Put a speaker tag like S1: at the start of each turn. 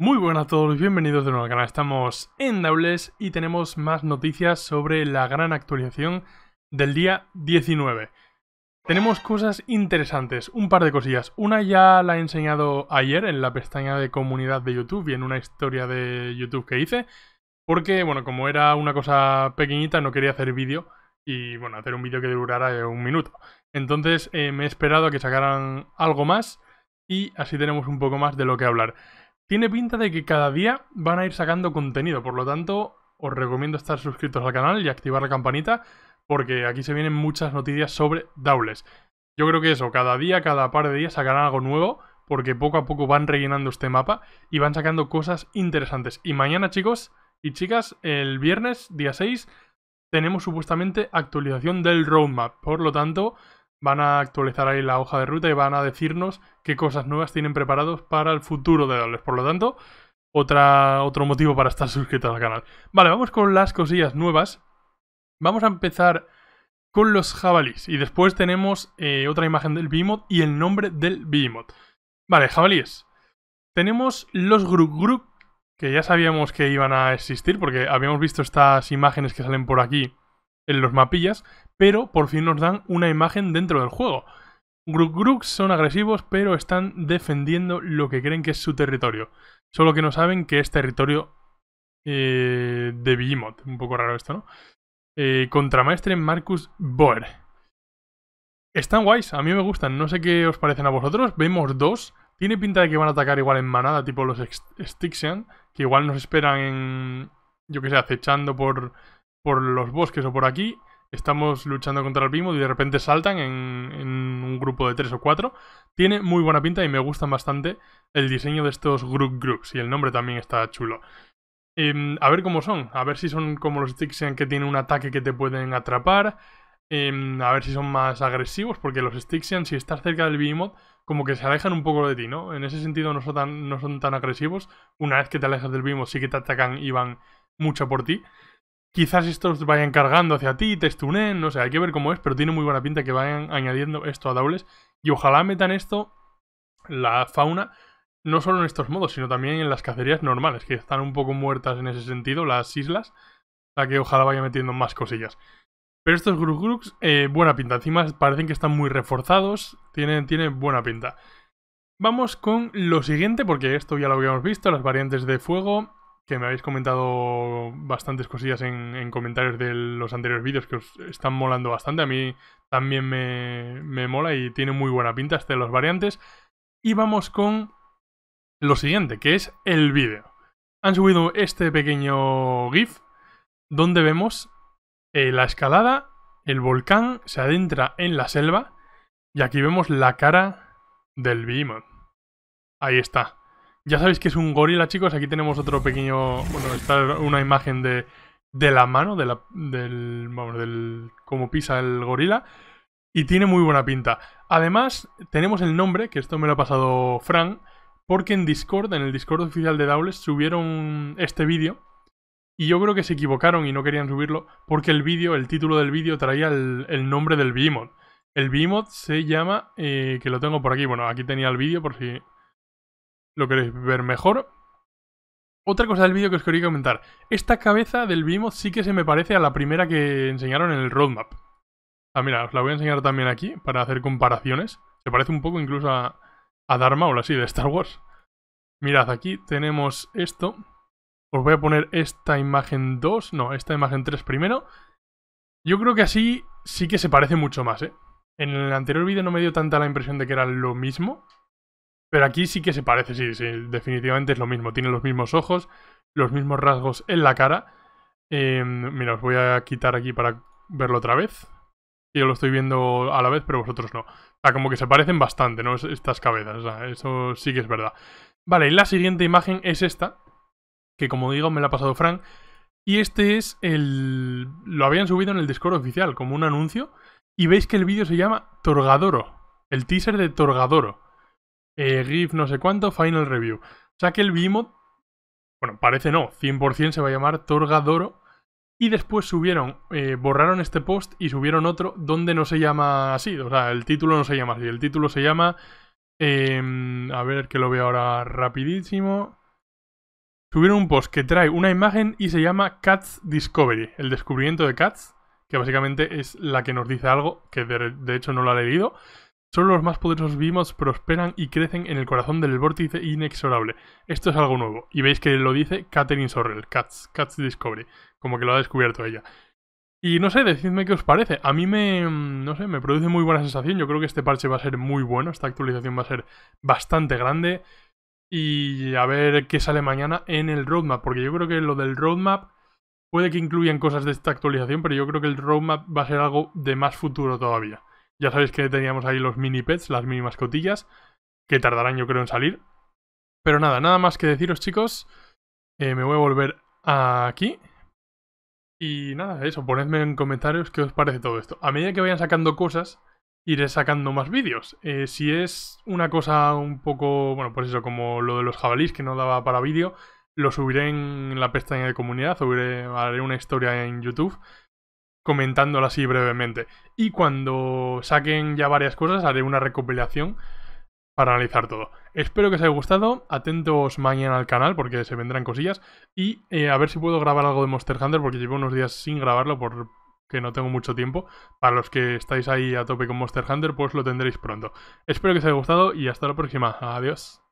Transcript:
S1: Muy buenas a todos, bienvenidos de nuevo al canal. Estamos en Doubles y tenemos más noticias sobre la gran actualización del día 19. Tenemos cosas interesantes, un par de cosillas. Una ya la he enseñado ayer en la pestaña de comunidad de YouTube y en una historia de YouTube que hice. Porque, bueno, como era una cosa pequeñita, no quería hacer vídeo y, bueno, hacer un vídeo que durara eh, un minuto. Entonces eh, me he esperado a que sacaran algo más y así tenemos un poco más de lo que hablar. Tiene pinta de que cada día van a ir sacando contenido, por lo tanto, os recomiendo estar suscritos al canal y activar la campanita, porque aquí se vienen muchas noticias sobre Daules. Yo creo que eso, cada día, cada par de días sacarán algo nuevo, porque poco a poco van rellenando este mapa y van sacando cosas interesantes. Y mañana, chicos y chicas, el viernes, día 6, tenemos supuestamente actualización del roadmap. Por lo tanto, van a actualizar ahí la hoja de ruta y van a decirnos qué cosas nuevas tienen preparados para el futuro de Dobles. Por lo tanto, otra, otro motivo para estar suscritos al canal. Vale, vamos con las cosillas nuevas. Vamos a empezar con los jabalíes Y después tenemos eh, otra imagen del Bimod y el nombre del Bimod. Vale, jabalíes. Tenemos los gru que ya sabíamos que iban a existir, porque habíamos visto estas imágenes que salen por aquí en los mapillas, pero por fin nos dan una imagen dentro del juego. Gruk son agresivos, pero están defendiendo lo que creen que es su territorio. Solo que no saben que es territorio eh, de Behemoth. Un poco raro esto, ¿no? Eh, contramaestre Marcus Boer. Están guays, a mí me gustan. No sé qué os parecen a vosotros. Vemos dos. Tiene pinta de que van a atacar igual en manada, tipo los Styxian, que igual nos esperan en. Yo qué sé, acechando por los bosques o por aquí estamos luchando contra el bimod y de repente saltan en, un grupo de tres o cuatro. Tiene muy buena pinta y me gustan bastante el diseño de estos group groups y el nombre también está chulo. Em, a ver cómo son, a ver si son como los Stixian que tienen un ataque que te pueden atrapar, em, a ver si son más agresivos, porque los Stixian si estás cerca del Behemoth como que se alejan un poco de ti, ¿no? En ese sentido no son tan, no son tan agresivos, una vez que te alejas del Behemoth sí que te atacan y van mucho por ti quizás estos vayan cargando hacia ti, te no sé, hay que ver cómo es, pero tiene muy buena pinta que vayan añadiendo esto a dobles. Y ojalá metan esto, la fauna, no solo en estos modos, sino también en las cacerías normales, que están un poco muertas en ese sentido, las islas. a que ojalá vaya metiendo más cosillas. Pero estos Grux, eh, buena pinta. Encima parecen que están muy reforzados, tienen, tienen buena pinta. Vamos con lo siguiente, porque esto ya lo habíamos visto, las variantes de fuego, que me habéis comentado bastantes cosillas en, comentarios de los anteriores vídeos que os están molando bastante. A mí también me, mola y tiene muy buena pinta este de las variantes. Y vamos con lo siguiente, que es el vídeo. Han subido este pequeño GIF donde vemos eh, la escalada, el volcán se adentra en la selva y aquí vemos la cara del Behemoth. Ahí está. Ya sabéis que es un gorila, chicos. Aquí tenemos otro pequeño... Bueno, está una imagen de, la mano, de la, del, vamos, del... cómo pisa el gorila. Y tiene muy buena pinta. Además, tenemos el nombre, que esto me lo ha pasado Frank, porque en Discord, en el Discord oficial de Doubles, subieron este vídeo. Y yo creo que se equivocaron y no querían subirlo, porque el vídeo, el título del vídeo traía el, nombre del Behemoth. El Behemoth se llama, eh, que lo tengo por aquí, bueno, aquí tenía el vídeo por si lo queréis ver mejor. Otra cosa del vídeo que os quería comentar. Esta cabeza del Behemoth sí que se me parece a la primera que enseñaron en el roadmap. Ah, mira, os la voy a enseñar también aquí para hacer comparaciones. Se parece un poco incluso a, a Darth Maul, así, de Star Wars. Mirad, aquí tenemos esto. Os voy a poner esta imagen 2, no, esta imagen 3 primero. Yo creo que así sí que se parece mucho más, ¿eh? En el anterior vídeo no me dio tanta la impresión de que era lo mismo. Pero aquí sí que se parece, sí, sí, definitivamente es lo mismo. Tiene los mismos ojos, los mismos rasgos en la cara. Em, mira, os voy a quitar aquí para verlo otra vez. Yo lo estoy viendo a la vez, pero vosotros no. O sea, como que se parecen bastante, ¿no? Estas cabezas, o sea, eso sí que es verdad. Vale, y la siguiente imagen es esta, que como digo me la ha pasado Frank. Y este es el... Lo habían subido en el Discord oficial como un anuncio. Y veis que el vídeo se llama Torgadoro. El teaser de Torgadoro. Eh, GIF no sé cuánto, Final Review. O sea que el Bimot. bueno, parece no, 100% se va a llamar Torgadoro Y después subieron, eh, borraron este post y subieron otro donde no se llama así. O sea, el título no se llama así. El título se llama... Em, a ver que lo veo ahora rapidísimo. Subieron un post que trae una imagen y se llama Cats Discovery, el descubrimiento de Cats, que básicamente es la que nos dice algo, que de, de hecho no lo ha leído. Solo los más poderosos vivos prosperan y crecen en el corazón del vórtice inexorable. Esto es algo nuevo. Y veis que lo dice Catherine Sorrell, Cats, Cats Discovery. Como que lo ha descubierto ella. Y no sé, decidme qué os parece. A mí me, no sé, me produce muy buena sensación. Yo creo que este parche va a ser muy bueno. Esta actualización va a ser bastante grande. Y a ver qué sale mañana en el roadmap. Porque yo creo que lo del roadmap puede que incluyan cosas de esta actualización. Pero yo creo que el roadmap va a ser algo de más futuro todavía. Ya sabéis que teníamos ahí los mini pets, las mini mascotillas, que tardarán yo creo en salir. Pero nada, nada más que deciros chicos, eh, me voy a volver aquí. Y nada, eso, ponedme en comentarios qué os parece todo esto. A medida que vayan sacando cosas, iré sacando más vídeos. Eh, si es una cosa un poco, bueno, pues eso, como lo de los jabalís que no daba para vídeo, lo subiré en la pestaña de comunidad, subiré, haré una historia en YouTube comentándolo así brevemente. Y cuando saquen ya varias cosas, haré una recopilación para analizar todo. Espero que os haya gustado, atentos mañana al canal porque se vendrán cosillas y eh, a ver si puedo grabar algo de Monster Hunter porque llevo unos días sin grabarlo porque no tengo mucho tiempo. Para los que estáis ahí a tope con Monster Hunter pues lo tendréis pronto. Espero que os haya gustado y hasta la próxima. Adiós.